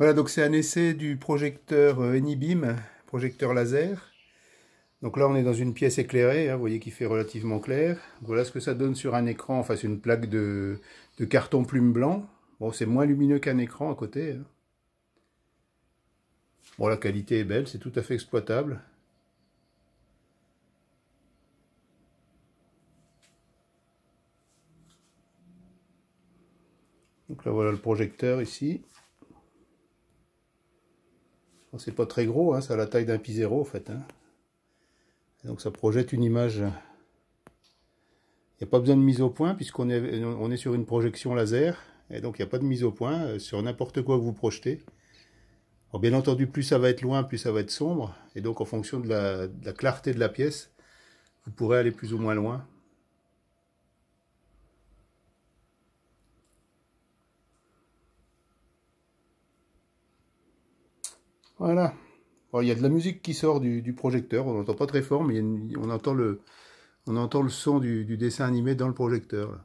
Voilà, donc c'est un essai du projecteur euh, Enibim, projecteur laser. Donc là, on est dans une pièce éclairée, hein, vous voyez qu'il fait relativement clair. Voilà ce que ça donne sur un écran, enfin c'est une plaque de, carton plume blanc. Bon, c'est moins lumineux qu'un écran à côté. Hein. Bon, la qualité est belle, c'est tout à fait exploitable. Donc là, voilà le projecteur ici c'est pas très gros, hein, ça a la taille d'un pi 0 en fait. Hein. Donc ça projette une image. Il n'y a pas besoin de mise au point puisqu'on est, on est sur une projection laser. Et donc il n'y a pas de mise au point euh, sur n'importe quoi que vous projetez. bien entendu, plus ça va être loin, plus ça va être sombre. Et donc en fonction de la clarté de la pièce, vous pourrez aller plus ou moins loin. Voilà. il y a de la musique qui sort du, projecteur. On n'entend pas très fort, mais on, entend le, on entend le son du, dessin animé dans le projecteur.